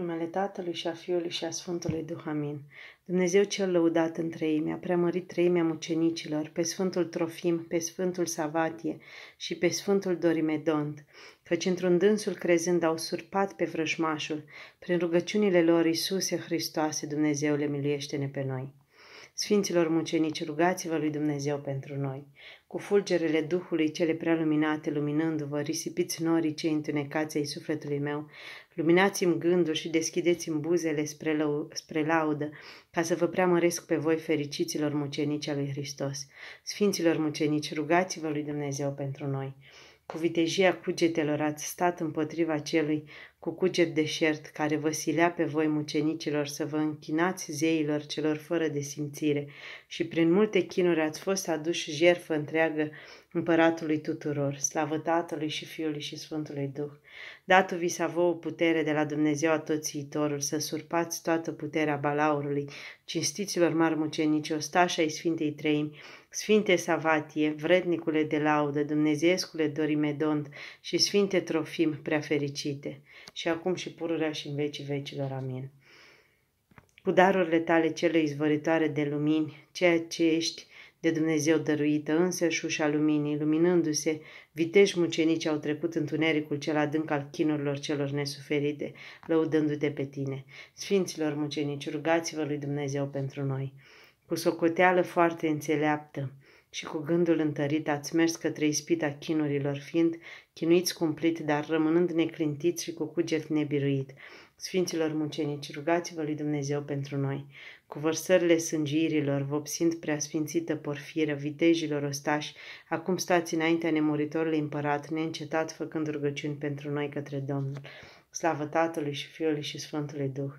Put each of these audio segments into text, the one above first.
numele Tatălui și a Fiului și a Sfântului Duhamin. Dumnezeu cel lăudat în treimea, preamărit treimea mucenicilor, pe Sfântul Trofim, pe Sfântul Savatie și pe Sfântul Dorimedont, căci într-un dânsul crezând au surpat pe vrăjmașul, prin rugăciunile lor, Iisuse Hristoase, le miluiește-ne pe noi. Sfinților mucenici, rugați-vă lui Dumnezeu pentru noi cu fulgerele Duhului cele prea luminate, luminându-vă, risipiți norii cei întunecați ai sufletului meu, luminați-mi gândul și deschideți-mi buzele spre, lău, spre laudă, ca să vă preamăresc pe voi fericiților mucenici al lui Hristos. Sfinților mucenici, rugați-vă lui Dumnezeu pentru noi cu vitejia cugetelor ați stat împotriva celui cu cuget deșert care vă silea pe voi mucenicilor să vă închinați zeilor celor fără de simțire și prin multe chinuri ați fost aduși jerfă întreagă împăratului tuturor, slavă Tatălui și Fiului și Sfântului Duh. Datu vi s-a vouă putere de la Dumnezeu Atoțiitorul să surpați toată puterea balaurului, cinstiților mari mucenici, ostașa ai Sfintei Treimi, Sfinte Savatie, vrednicule de laudă, Dumnezeescule Dorimedont și Sfinte Trofim prea fericite, și acum și pururea și în vecii vecilor. Amin. Cu darurile tale cele izvoritoare de lumini, ceea ce ești de Dumnezeu dăruită, însă și luminii, luminându-se, viteși mucenici au trecut întunericul cel adânc al chinurilor celor nesuferite, lăudându-te pe tine. Sfinților mucenici, rugați-vă lui Dumnezeu pentru noi. Cu socoteală foarte înțeleaptă și cu gândul întărit ați mers către ispita chinurilor, fiind chinuiți cumplit, dar rămânând neclintiți și cu cuget nebiruit. Sfinților mucenici, rugați-vă lui Dumnezeu pentru noi. Cu vărsările sângirilor, vopsind prea sfințită porfiră, vitejilor ostași, acum stați înaintea nemuritorului împărat, neîncetat făcând rugăciuni pentru noi către Domnul. Slavă Tatălui și Fiului și Sfântului Duh!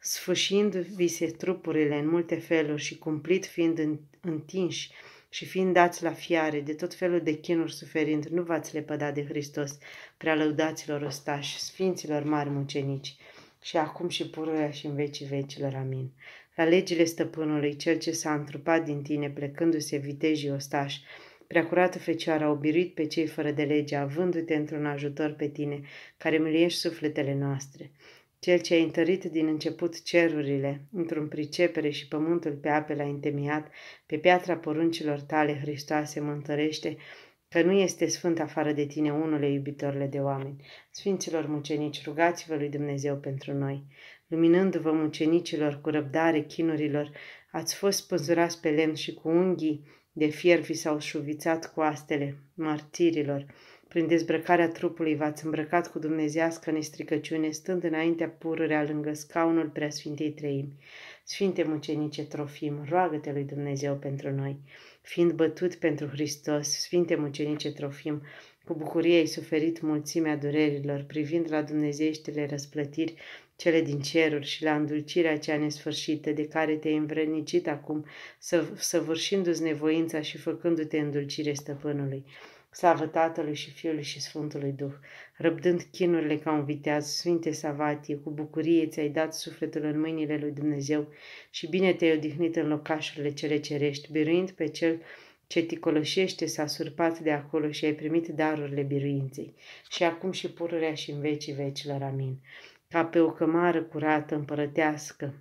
sfâșindu-vi se trupurile în multe feluri și cumplit fiind întinși și fiind dați la fiare, de tot felul de chinuri suferind, nu v-ați lepădat de Hristos, prea lăudaților ostași, sfinților mari mucenici, și acum și pururea și în vecii vecilor. Amin. La legile stăpânului, cel ce s-a întrupat din tine, plecându-se vitejii ostași, Preacurată Fecioară, a obiruit pe cei fără de lege, avându-te într-un ajutor pe tine, care miliești sufletele noastre cel ce a întărit din început cerurile, într-un pricepere și pământul pe ape l-a întemiat pe piatra poruncilor tale, Hristoase, mă întărește, că nu este sfânt afară de tine, unule iubitorle de oameni. Sfinților mucenici, rugați-vă lui Dumnezeu pentru noi. Luminându-vă mucenicilor cu răbdare chinurilor, ați fost spânzurați pe lemn și cu unghii de vi s-au șuvițat coastele martirilor. Prin dezbrăcarea trupului v-ați îmbrăcat cu dumnezească nestricăciune, stând înaintea pururea lângă scaunul preasfintei treimi. Sfinte mucenice Trofim, roagă-te lui Dumnezeu pentru noi. Fiind bătut pentru Hristos, Sfinte mucenice Trofim, cu bucurie ai suferit mulțimea durerilor, privind la dumnezeieștele răsplătiri, cele din ceruri și la îndulcirea cea nesfârșită de care te-ai învrednicit acum, să, săvârșindu-ți nevoința și făcându-te îndulcire stăpânului. Slavă Tatălui și Fiului și Sfântului Duh, răbdând chinurile ca un viteaz, Sfinte Savatie, cu bucurie ți-ai dat sufletul în mâinile lui Dumnezeu și bine te-ai odihnit în locașurile cele cerești, biruind pe cel ce ticoloșește s-a surpat de acolo și ai primit darurile biruinței, și acum și pururea și în vecii vecilor, amin. Ca pe o cămară curată, împărătească,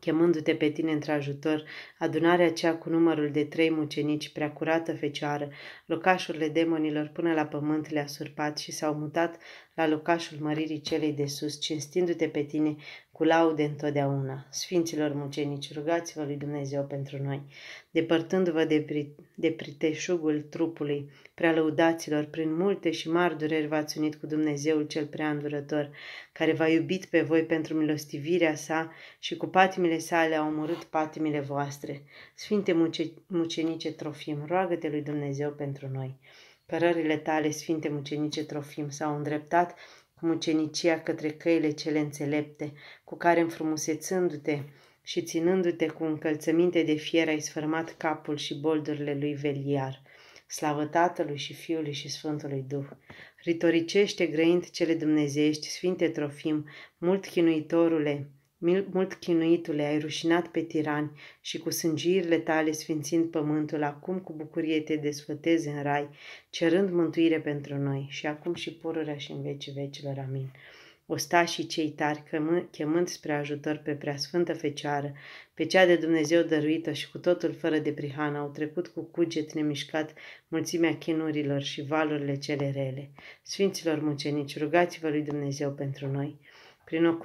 chemându-te pe tine într-ajutor, adunarea cea cu numărul de trei mucenici, prea curată fecioară, locașurile demonilor până la pământ le-a surpat și s-au mutat la locașul măririi celei de sus, cinstindu-te pe tine cu laude întotdeauna. Sfinților mucenici, rugați-vă lui Dumnezeu pentru noi, depărtându-vă de, pri, de priteșugul trupului, lăudaților, prin multe și mari dureri v-ați unit cu Dumnezeul cel prea îndurător, care v-a iubit pe voi pentru milostivirea sa și cu patimile sale a omorât patimile voastre. Sfinte muce, mucenice Trofim, roagă-te lui Dumnezeu pentru noi. Cărările tale, Sfinte mucenice Trofim, s-au îndreptat cu mucenicia către căile cele înțelepte, cu care înfrumusețându-te și ținându-te cu încălțăminte de fier ai sfârmat capul și boldurile lui Veliar. Slavă Tatălui și Fiului și Sfântului Duh! Ritoricește grăind cele dumnezeiești, Sfinte Trofim, mult chinuitorule, mult chinuitule, ai rușinat pe tirani și cu sângirile tale sfințind pământul, acum cu bucurie te desfătezi în rai, cerând mântuire pentru noi și acum și pururea și în vecii vecilor. Amin. Ostașii cei tari, chemând spre ajutor pe preasfântă fecioară, pe cea de Dumnezeu dăruită și cu totul fără de prihană, au trecut cu cuget nemișcat mulțimea chinurilor și valurile cele rele. Sfinților mucenici, rugați-vă lui Dumnezeu pentru noi! Prin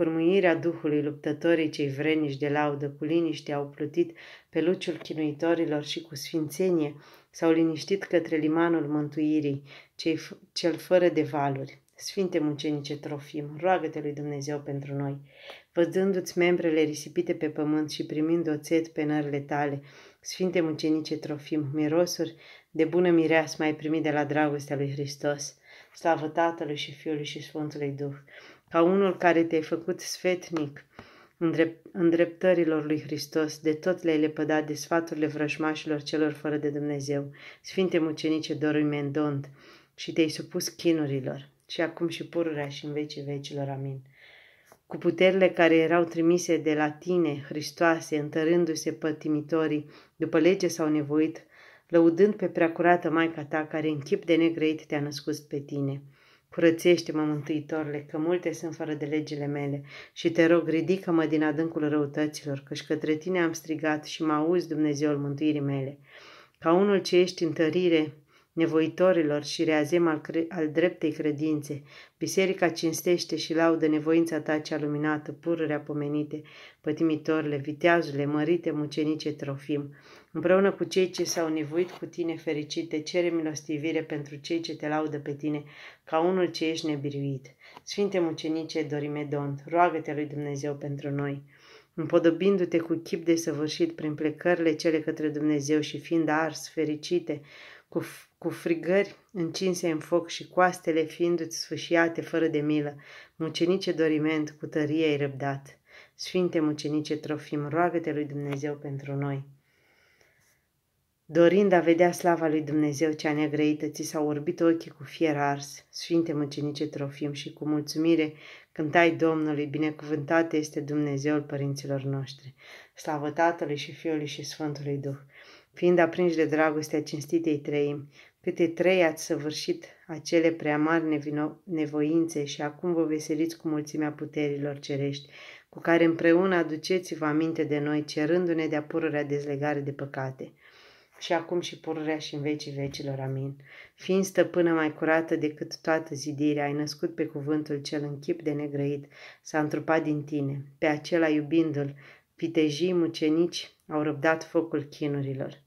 a Duhului, luptătorii cei vrenici de laudă cu liniște au plutit pe luciul chinuitorilor și cu sfințenie s-au liniștit către limanul mântuirii, cei cel fără de valuri. Sfinte mucenice Trofim, roagă-te lui Dumnezeu pentru noi, văzându-ți membrele risipite pe pământ și primind oțet pe nările tale, Sfinte mucenice Trofim, mirosuri de bună mireasă mai primit de la dragostea lui Hristos, slavă Tatălui și Fiului și Sfântului Duh, ca unul care te-ai făcut sfetnic îndreptărilor lui Hristos, de tot le-ai lepădat de sfaturile vrăjmașilor celor fără de Dumnezeu, Sfinte Mucenice Dorui Mendont, și te-ai supus chinurilor, și acum și pururea și în vecii vecilor. Amin. Cu puterile care erau trimise de la tine, Hristoase, întărându-se pătimitorii, după lege s-au nevoit, lăudând pe preacurată Maica ta, care în chip de negreit te-a născut pe tine – Curățește-mă, Mântuitorule, că multe sunt fără de legile mele și te rog, ridică-mă din adâncul răutăților, căci către tine am strigat și mă auzi, Dumnezeul mântuirii mele. Ca unul ce ești în tărire, nevoitorilor și reazem al, cre- al dreptei credințe. Biserica cinstește și laudă nevoința ta cea luminată, pururea pomenite, pătimitorile, viteazule, mărite, mucenice, trofim. Împreună cu cei ce s-au nevoit cu tine fericite, cere milostivire pentru cei ce te laudă pe tine, ca unul ce ești nebiruit. Sfinte mucenice dont, roagă-te lui Dumnezeu pentru noi împodobindu-te cu chip de săvârșit prin plecările cele către Dumnezeu și fiind ars, fericite, cu, cu frigări încinse în foc și coastele fiindu-ți sfâșiate fără de milă, mucenice doriment, cu tărie ai răbdat. Sfinte mucenice Trofim, roagă-te lui Dumnezeu pentru noi. Dorind a vedea slava lui Dumnezeu cea negrăită, ți s-au orbit ochii cu fier ars, Sfinte mucenice Trofim, și cu mulțumire cântai Domnului, binecuvântat este Dumnezeul părinților noștri, slavă Tatălui și Fiului și Sfântului Duh, fiind aprinși de dragostea cinstitei treimi, câte trei ați săvârșit acele prea mari nevino- nevoințe și acum vă veseliți cu mulțimea puterilor cerești, cu care împreună aduceți-vă aminte de noi, cerându-ne de-a pururea dezlegare de păcate și acum și pururea și în vecii vecilor. Amin. Fiind stăpână mai curată decât toată zidirea, ai născut pe cuvântul cel în chip de negrăit, s-a întrupat din tine, pe acela iubindu-l, vitejii mucenici au răbdat focul chinurilor.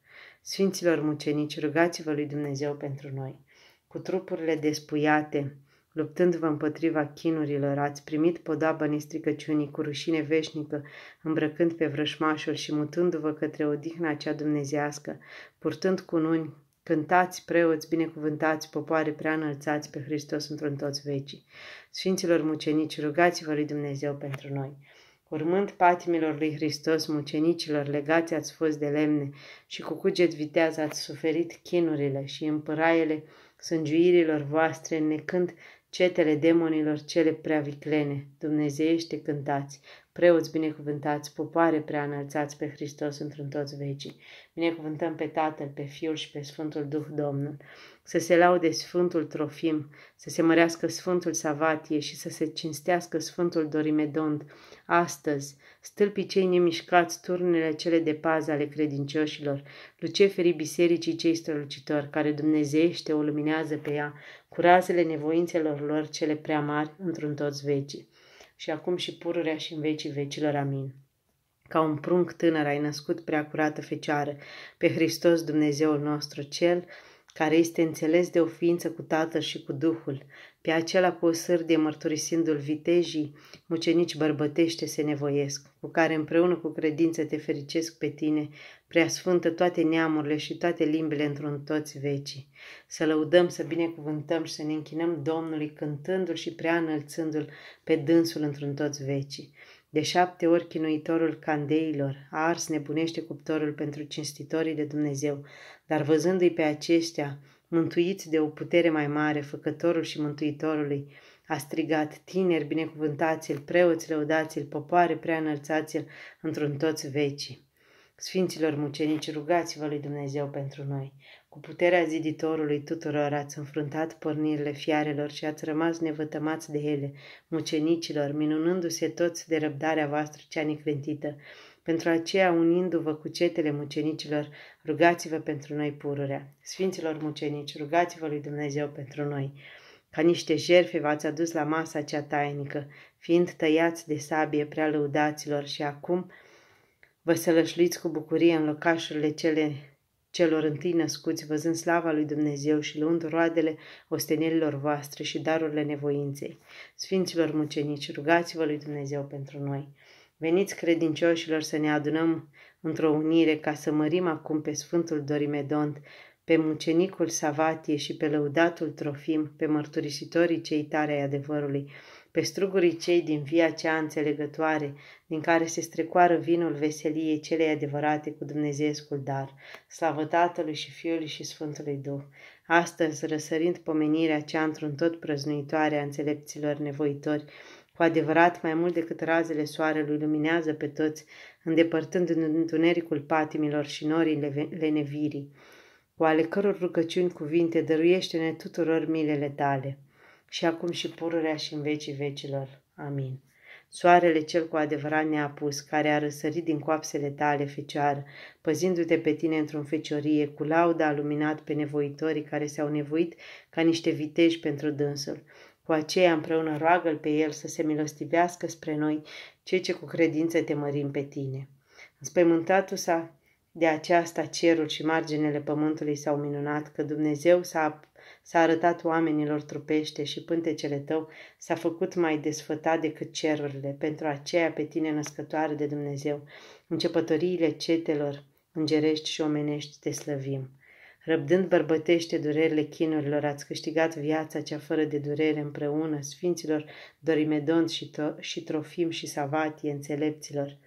Sfinților mucenici, rugați-vă lui Dumnezeu pentru noi. Cu trupurile despuiate, luptându-vă împotriva chinurilor, ați primit podoaba nestricăciunii cu rușine veșnică, îmbrăcând pe vrășmașul și mutându-vă către odihna cea dumnezească, purtând cununi, cântați preoți, binecuvântați, popoare prea înălțați pe Hristos într-un toți vecii. Sfinților mucenici, rugați-vă lui Dumnezeu pentru noi. Urmând patimilor lui Hristos, mucenicilor legați ați fost de lemne și cu cuget viteaz ați suferit chinurile și împăraiele sângiuirilor voastre, necând cetele demonilor cele prea viclene, dumnezeiește cântați, preoți binecuvântați, popoare prea înălțați pe Hristos într-un toți vecii. Binecuvântăm pe Tatăl, pe Fiul și pe Sfântul Duh Domnul, să se laude Sfântul Trofim, să se mărească Sfântul Savatie și să se cinstească Sfântul Dorimedont. Astăzi, stâlpii cei nemișcați, turnele cele de pază ale credincioșilor, luceferii bisericii cei strălucitori, care dumnezeiește o luminează pe ea, cu razele nevoințelor lor cele prea mari într-un toți vecii. Și acum și pururea și în vecii vecilor. Amin. Ca un prunc tânăr ai născut prea curată fecioară, pe Hristos Dumnezeul nostru cel, care este înțeles de o ființă cu Tatăl și cu Duhul, pe acela cu o sârdie mărturisindu-l vitejii, mucenici bărbătește se nevoiesc, cu care împreună cu credință te fericesc pe tine, preasfântă toate neamurile și toate limbile într-un toți vecii. Să lăudăm, să binecuvântăm și să ne închinăm Domnului cântându-L și prea înălțându-L pe dânsul într-un toți vecii. De șapte ori chinuitorul candeilor a ars nebunește cuptorul pentru cinstitorii de Dumnezeu, dar văzându-i pe aceștia, mântuiți de o putere mai mare, făcătorul și mântuitorului, a strigat, tineri binecuvântați-l, preoți lăudați-l, popoare prea înălțați-l, într-un toți vecii. Sfinților mucenici, rugați-vă lui Dumnezeu pentru noi. Cu puterea ziditorului tuturor ați înfruntat pornirile fiarelor și ați rămas nevătămați de ele, mucenicilor, minunându-se toți de răbdarea voastră cea neclintită. Pentru aceea, unindu-vă cu cetele mucenicilor, rugați-vă pentru noi pururea. Sfinților mucenici, rugați-vă lui Dumnezeu pentru noi. Ca niște jerfe v-ați adus la masa cea tainică, fiind tăiați de sabie prea lăudaților și acum vă sălășluiți cu bucurie în locașurile cele celor întâi născuți, văzând slava lui Dumnezeu și luând roadele ostenelilor voastre și darurile nevoinței. Sfinților mucenici, rugați-vă lui Dumnezeu pentru noi. Veniți credincioșilor să ne adunăm într-o unire ca să mărim acum pe Sfântul Dorimedont, pe mucenicul Savatie și pe lăudatul Trofim, pe mărturisitorii cei tare ai adevărului, pe strugurii cei din via cea înțelegătoare, din care se strecoară vinul veseliei celei adevărate cu Dumnezeescul dar, slavă Tatălui și Fiului și Sfântului Duh, astăzi răsărind pomenirea cea într-un tot prăznuitoare a înțelepților nevoitori, cu adevărat, mai mult decât razele soarelui luminează pe toți, îndepărtând în întunericul patimilor și norii lenevirii, cu ale căror rugăciuni cuvinte dăruiește-ne tuturor milele tale și acum și pururea și în vecii vecilor. Amin. Soarele cel cu adevărat neapus, care a răsărit din coapsele tale, fecioară, păzindu-te pe tine într-o feciorie, cu lauda a luminat pe nevoitorii care s-au nevoit ca niște viteji pentru dânsul. Cu aceea împreună roagă pe el să se milostivească spre noi, cei ce cu credință te mărim pe tine. Înspăimântatul s-a de aceasta cerul și marginele pământului s-au minunat că Dumnezeu s-a, s-a arătat oamenilor trupește și pântecele tău s-a făcut mai desfătat decât cerurile, pentru aceea pe tine născătoare de Dumnezeu, începătoriile cetelor îngerești și omenești te slăvim. Răbdând bărbătește durerile chinurilor, ați câștigat viața cea fără de durere împreună, sfinților Dorimedon și, to- și Trofim și Savatie, înțelepților,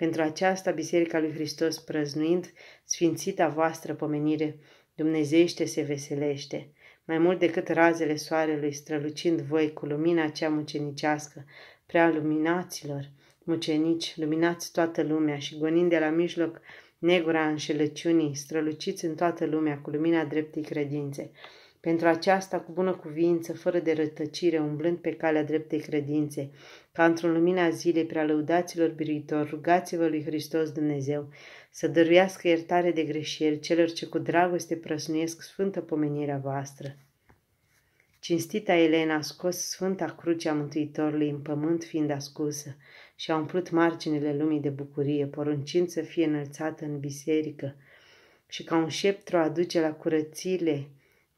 pentru aceasta, Biserica lui Hristos, prăznuind sfințita voastră pomenire, Dumnezeiește se veselește, mai mult decât razele soarelui strălucind voi cu lumina cea mucenicească, prea luminaților, mucenici, luminați toată lumea și gonind de la mijloc negura înșelăciunii, străluciți în toată lumea cu lumina dreptei credințe, pentru aceasta, cu bună cuvință, fără de rătăcire, umblând pe calea dreptei credințe, ca într-o lumina zilei lăudaților biruitor, rugați-vă lui Hristos Dumnezeu să dăruiască iertare de greșeli celor ce cu dragoste prăsnuiesc sfântă pomenirea voastră. Cinstita Elena a scos Sfânta a Mântuitorului în pământ fiind ascunsă și a umplut marginile lumii de bucurie, poruncind să fie înălțată în biserică și ca un șeptru aduce la curățile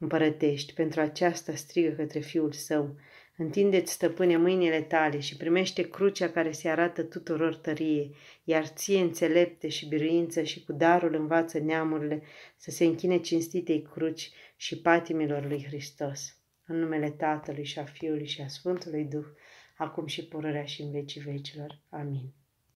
împărătești, pentru aceasta strigă către fiul său. Întindeți, stăpâne, mâinile tale și primește crucea care se arată tuturor tărie, iar ție înțelepte și biruință și cu darul învață neamurile să se închine cinstitei cruci și patimilor lui Hristos. În numele Tatălui și a Fiului și a Sfântului Duh, acum și pururea și în vecii vecilor. Amin.